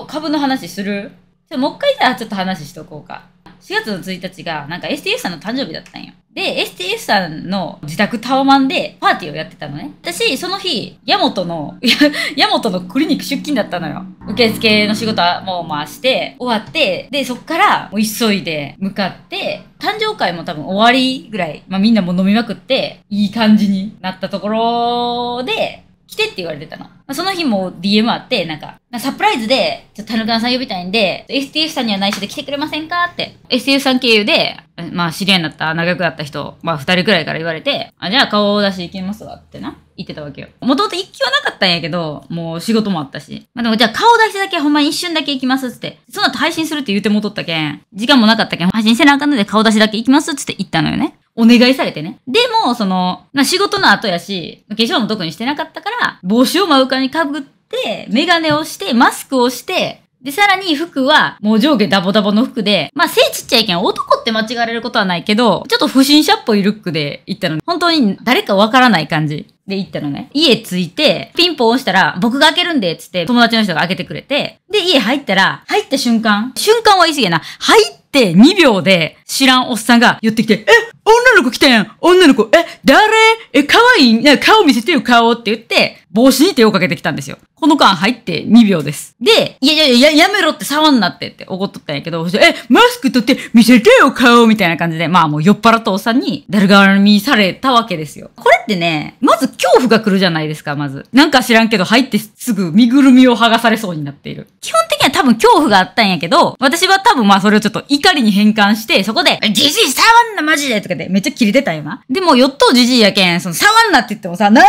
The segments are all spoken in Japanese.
お、株の話するじゃもう一回じゃあちょっと話しとこうか。4月の1日がなんか STF さんの誕生日だったんよ。で、STF さんの自宅タワマンでパーティーをやってたのね。私、その日、ヤモトの、ヤモトのクリニック出勤だったのよ。受付の仕事はもう回して、終わって、で、そっから急いで向かって、誕生会も多分終わりぐらい、まあみんなも飲みまくって、いい感じになったところで、来てって言われてたの。その日も DM あって、なんか、サプライズで、ちょっと田中さん呼びたいんで、STF さんには内緒で来てくれませんかって、STF さん経由で、まあ知り合いになった、長くなった人、まあ二人くらいから言われて、あ、じゃあ顔出し行きますわってな、言ってたわけよ。もともと一級はなかったんやけど、もう仕事もあったし。まあでもじゃあ顔出しだけほんまに一瞬だけ行きますって。その後配信するって言うてもとったけん、時間もなかったけん、配信せなあかんので顔出しだけ行きますって言ったのよね。お願いされてね。でも、その、まあ、仕事の後やし、化粧も特にしてなかったから、帽子を真上にかぶって、メガネをして、マスクをして、で、さらに服は、もう上下ダボダボの服で、まあ、背ちっちゃいけん、男って間違われることはないけど、ちょっと不審者っぽいルックで行ったの。本当に誰かわからない感じで行ったのね。家着いて、ピンポン押したら、僕が開けるんで、つって友達の人が開けてくれて、で、家入ったら、入った瞬間、瞬間は言い過ぎやな、入って2秒で知らんおっさんが寄ってきて、え女の子来たやん女の子、え、誰え、可愛いな顔見せてよ、顔って言って、帽子に手をかけてきたんですよ。この間入って2秒です。で、いやいやいや、やめろって触んなってって怒っとったんやけど、え、マスク取って見せてよ顔みたいな感じで、まあもう酔っ払ったおっさんに、だるがらみされたわけですよ。これってね、まず恐怖が来るじゃないですか、まず。なんか知らんけど入ってすぐ身ぐるみを剥がされそうになっている。基本的には多分恐怖があったんやけど、私は多分まあそれをちょっと怒りに変換して、そこで、じじい触んなマジでとかでめっちゃキレてたな。でも、よっとじじいやけん、その触んなって言ってもさ、なんで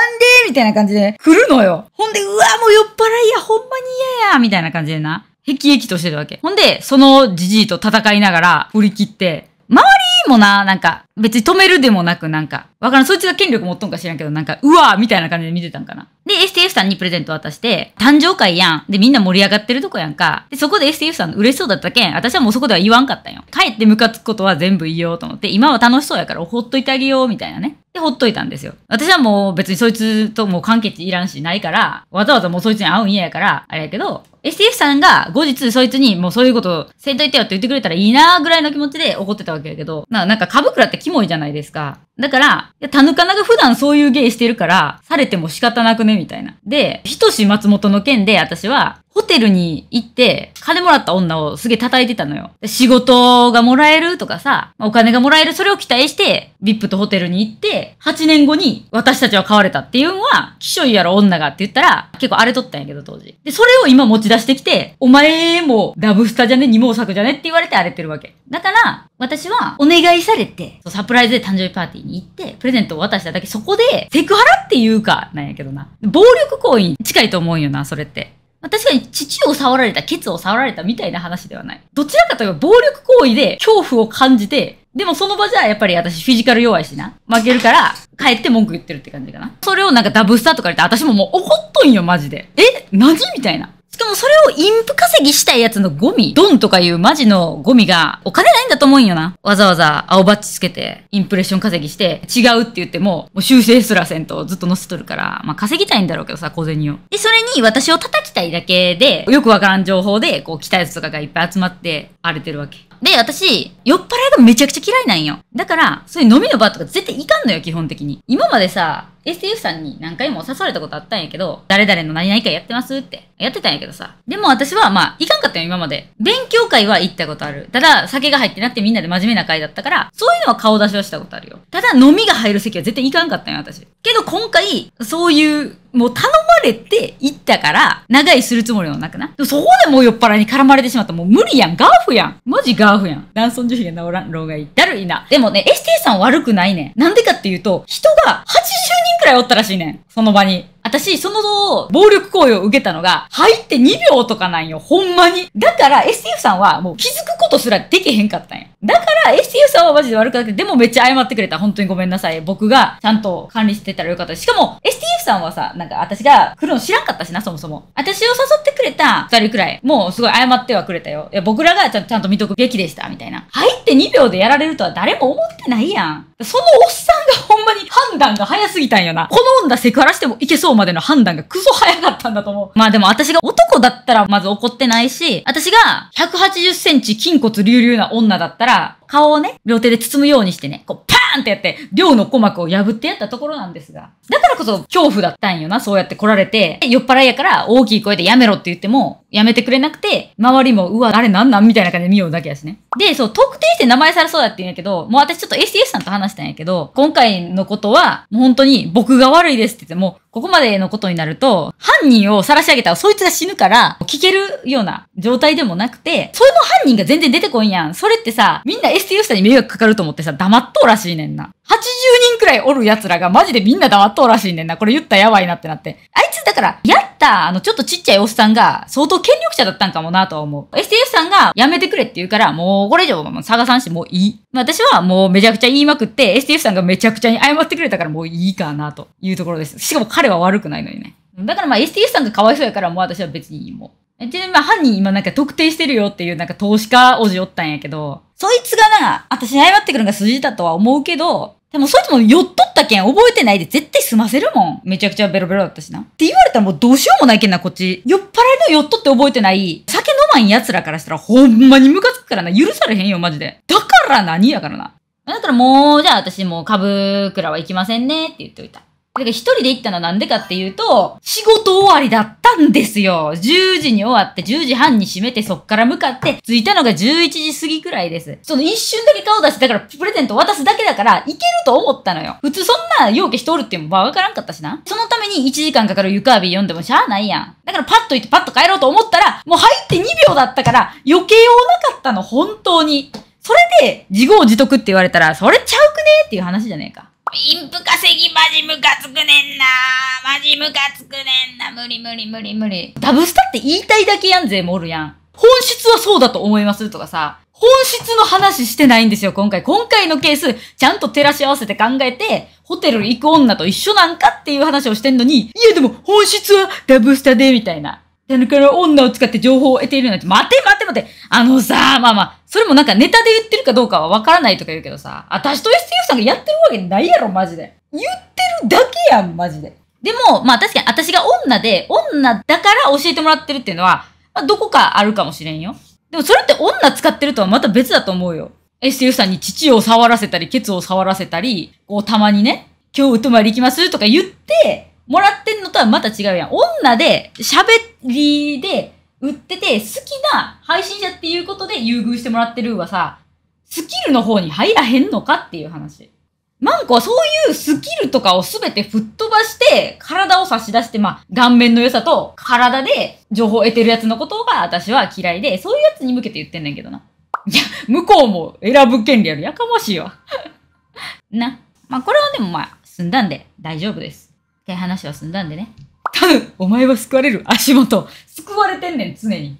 みたいな感じで、るのよ。ほんで、うわ、もう酔っ払いや、ほんまに嫌や、みたいな感じでな。へきへきとしてるわけ。ほんで、そのじじいと戦いながら振り切って、周りもな、なんか、別に止めるでもなく、なんか、わからん、そいつが権力持っとんか知らんけど、なんか、うわーみたいな感じで見てたんかな。で、STF さんにプレゼント渡して、誕生会やん。で、みんな盛り上がってるとこやんか。で、そこで STF さん嬉しそうだったけん、私はもうそこでは言わんかったんよ。帰ってムカつくことは全部言おうと思って、今は楽しそうやから、ほっといてあげよう、みたいなね。で、ほっといたんですよ。私はもう別にそいつともう関係値いらんしないから、わざわざもうそいつに会うん嫌やから、あれやけど、STF さんが後日そいつにもうそういうことせんといてよって言ってくれたらいいなぐらいの気持ちで怒ってたわけやけど、ななんか株倉ってキモいじゃないですか。だから、田や、タヌカナが普段そういう芸してるから、されても仕方なくね、みたいな。で、ひとし松本の件で私は、ホテルに行って、金もらった女をすげえ叩いてたのよ。仕事がもらえるとかさ、お金がもらえる、それを期待して、VIP とホテルに行って、8年後に私たちは買われたっていうのは、貴しいやろ女がって言ったら、結構荒れとったんやけど当時。で、それを今持ち出してきて、お前もラブスタじゃね、二毛作じゃねって言われて荒れてるわけ。だから、私はお願いされて、サプライズで誕生日パーティーに行って、プレゼントを渡しただけ、そこで、セクハラっていうか、なんやけどな。暴力行為に近いと思うよな、それって。確かに父を触られた、ケツを触られたみたいな話ではない。どちらかというと、暴力行為で恐怖を感じて、でもその場じゃやっぱり私フィジカル弱いしな。負けるから帰って文句言ってるって感じかな。それをなんかダブスターとか言って私ももう怒っとんよマジで。え何みたいな。しかもそれをインプ稼ぎしたいやつのゴミ、ドンとかいうマジのゴミがお金ないんだと思うんよな。わざわざ青バッチつけて、インプレッション稼ぎして、違うって言っても、もう修正すらせんとずっと載せとるから、まあ稼ぎたいんだろうけどさ、小銭を。で、それに私を叩きたいだけで、よくわからん情報で、こう来たやつとかがいっぱい集まって荒れてるわけ。で、私、酔っ払いがめちゃくちゃ嫌いなんよ。だから、そういう飲みの場とか絶対行かんのよ、基本的に。今までさ、STF さんに何回も誘われたことあったんやけど、誰々の何々会やってますってやってたんやけどさ。でも私はまあ、行かんかったよ、今まで。勉強会は行ったことある。ただ、酒が入ってなくてみんなで真面目な会だったから、そういうのは顔出しはしたことあるよ。ただ、飲みが入る席は絶対行かんかったんよ、私。けど今回、そういう、もう頼れて行ったから、長いするつもりもなくな。そこでもう酔っ払いに絡まれてしまった。もう無理やん。ガーフやん。マジガーフやん。男尊女卑が治らん。老害。だるいな。でもね、エス ST さん悪くないね。なんでかっていうと、人が80くらいおったらしいねん。その場に。私、その暴力行為を受けたのが、入って2秒とかなんよ。ほんまに。だから、STF さんはもう気づくことすらできへんかったんや。だから、STF さんはマジで悪くなくて、でもめっちゃ謝ってくれた。本当にごめんなさい。僕がちゃんと管理してたらよかった。しかも、STF さんはさ、なんか私が来るの知らんかったしな、そもそも。私を誘ってれた2人くらい、もうすごい謝ってはくれたよ。いや、僕らがちゃんと見とくべきでした、みたいな。入って2秒でやられるとは誰も思ってないやん。そのおっさんがほんまに判断が早すぎたんよな。この女セクハラしてもいけそうまでの判断がクソ早かったんだと思う。まあでも私が男だったらまず怒ってないし、私が180センチ筋骨隆々な女だったら、顔をね、両手で包むようにしてね、こう、ーンってやって、寮の鼓膜を破ってやったところなんですが。だからこそ恐怖だったんよな、そうやって来られて。酔っ払いやから大きい声でやめろって言っても、やめてくれなくて、周りも、うわ、あれなんなんみたいな感じで見ようだけやしね。で、そう、特定して名前されそうだって言うんやけど、もう私ちょっと s s さんと話したんやけど、今回のことは、もう本当に僕が悪いですって言って、もう、ここまでのことになると、犯人を晒し上げたらそいつが死ぬから、聞けるような状態でもなくて、それの犯人が全然出てこんやん。それってさ、みんな STU さんに迷惑かかると思ってさ、黙っとうらしいねんな。人くらいおる奴らがマジでみんな黙っとうらしいねんな。これ言ったらやばいなってなって。あいつだから、やった、あの、ちょっとちっちゃいおっさんが相当権力者だったんかもなとは思う。STF さんがやめてくれって言うから、もうこれ以上佐賀さんしもういい。私はもうめちゃくちゃ言いまくって、STF さんがめちゃくちゃに謝ってくれたからもういいかなというところです。しかも彼は悪くないのにね。だからまあ STF さんがかわいそうやからもう私は別にいいもん。ちなみにまあ犯人今なんか特定してるよっていうなんか投資家おじおったんやけど、そいつがな、私に謝ってくるのが筋だとは思うけど、でもそいつも酔っとったけん覚えてないで絶対済ませるもん。めちゃくちゃベロベロだったしな。って言われたらもうどうしようもないけんな、こっち。酔っ払いの酔っとって覚えてない。酒飲まん奴らからしたらほんまにムカつくからな。許されへんよ、マジで。だから何やからな。だからもう、じゃあ私もう株倉は行きませんねって言っておいた。だから一人で行ったのはなんでかっていうと、仕事終わりだったんですよ。10時に終わって、10時半に閉めて、そっから向かって、着いたのが11時過ぎくらいです。その一瞬だけ顔出して、だからプレゼント渡すだけだから、行けると思ったのよ。普通そんな容器しておるってもわからんかったしな。そのために1時間かかる床浴び読んでもしゃあないやん。だからパッと行ってパッと帰ろうと思ったら、もう入って2秒だったから、余計をなかったの、本当に。それで、自業自得って言われたら、それちゃうくねっていう話じゃねえか。インプ稼ぎマジムカつくねんなマジムカつくねんな無理無理無理無理。ダブスタって言いたいだけやんぜ、もおるやん。本質はそうだと思いますとかさ、本質の話してないんですよ、今回。今回のケース、ちゃんと照らし合わせて考えて、ホテル行く女と一緒なんかっていう話をしてんのに、いやでも本質はダブスタで、みたいな。手抜けの女を使って情報を得ているなんて、待て待て待てあのさ、まあまあ、それもなんかネタで言ってるかどうかはわからないとか言うけどさ、私と STF さんがやってるわけないやろ、マジで。言ってるだけやん、マジで。でも、まあ確かに私が女で、女だから教えてもらってるっていうのは、まあどこかあるかもしれんよ。でもそれって女使ってるとはまた別だと思うよ。STF さんに父を触らせたり、ケツを触らせたり、こうたまにね、今日お泊まり行きますとか言って、もらってんのとはまた違うやん。女で、喋りで、売ってて、好きな配信者っていうことで優遇してもらってるはさ、スキルの方に入らへんのかっていう話。マンコはそういうスキルとかをすべて吹っ飛ばして、体を差し出して、まあ、顔面の良さと体で情報を得てるやつのことが私は嫌いで、そういうやつに向けて言ってんねんけどな。いや、向こうも選ぶ権利ある。やかましいわ。な。まあ、これはでもまあ、済んだんで大丈夫です。って話は済んだんでね。多分お前は救われる足元救われてんねん、常に。